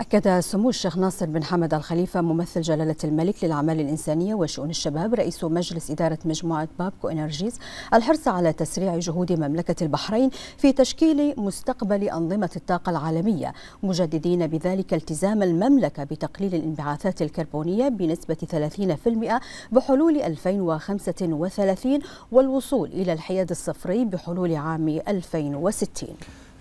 أكد سمو الشيخ ناصر بن حمد الخليفة ممثل جلالة الملك للأعمال الإنسانية وشؤون الشباب رئيس مجلس إدارة مجموعة بابكو إنرجيز الحرص على تسريع جهود مملكة البحرين في تشكيل مستقبل أنظمة الطاقة العالمية مجددين بذلك التزام المملكة بتقليل الانبعاثات الكربونية بنسبة 30% بحلول 2035 والوصول إلى الحياد الصفري بحلول عام 2060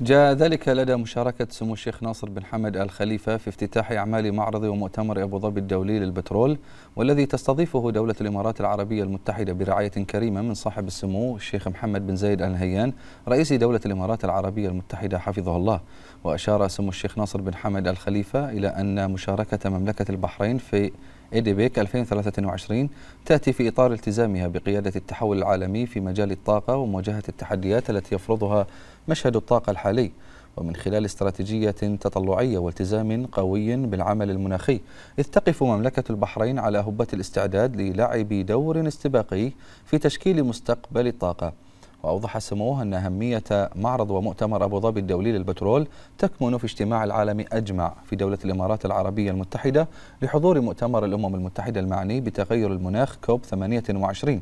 جاء ذلك لدى مشاركة سمو الشيخ ناصر بن حمد الخليفة في افتتاح أعمال معرض ومؤتمر أبو ظبي الدولي للبترول والذي تستضيفه دولة الإمارات العربية المتحدة برعاية كريمة من صاحب السمو الشيخ محمد بن زايد آل نهيان رئيس دولة الإمارات العربية المتحدة حفظه الله وأشار سمو الشيخ ناصر بن حمد الخليفة إلى أن مشاركة مملكة البحرين في إيديبيك 2023 تأتي في إطار التزامها بقيادة التحول العالمي في مجال الطاقة ومواجهة التحديات التي يفرضها مشهد الطاقة الحالي ومن خلال استراتيجية تطلعية والتزام قوي بالعمل المناخي إذ تقف مملكة البحرين على هبة الاستعداد للعب دور استباقي في تشكيل مستقبل الطاقة وأوضح سموه أن أهمية معرض ومؤتمر أبو ظبي الدولي للبترول تكمن في اجتماع العالم أجمع في دولة الإمارات العربية المتحدة لحضور مؤتمر الأمم المتحدة المعني بتغير المناخ كوب 28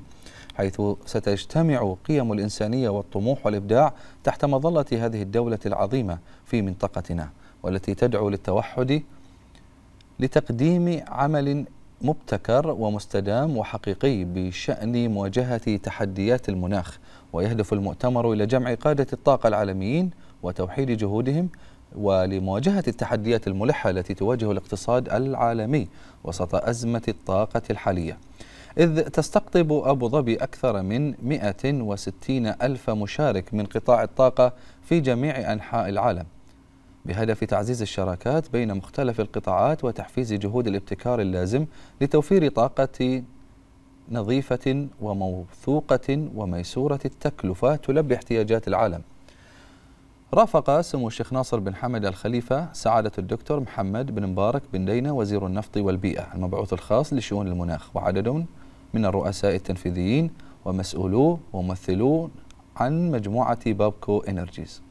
حيث ستجتمع قيم الإنسانية والطموح والإبداع تحت مظلة هذه الدولة العظيمة في منطقتنا والتي تدعو للتوحد لتقديم عمل مبتكر ومستدام وحقيقي بشأن مواجهة تحديات المناخ ويهدف المؤتمر إلى جمع قادة الطاقة العالميين وتوحيد جهودهم ولمواجهة التحديات الملحة التي تواجه الاقتصاد العالمي وسط أزمة الطاقة الحالية إذ تستقطب أبو ظبي أكثر من 160 ألف مشارك من قطاع الطاقة في جميع أنحاء العالم بهدف تعزيز الشراكات بين مختلف القطاعات وتحفيز جهود الابتكار اللازم لتوفير طاقة نظيفة وموثوقة وميسورة التكلفة تلبي احتياجات العالم رافق سمو الشيخ ناصر بن حمد الخليفة سعادة الدكتور محمد بن مبارك بن دينا وزير النفط والبيئة المبعوث الخاص لشؤون المناخ وعدد من الرؤساء التنفيذيين ومسؤولو وممثلون عن مجموعة بابكو إنرجيز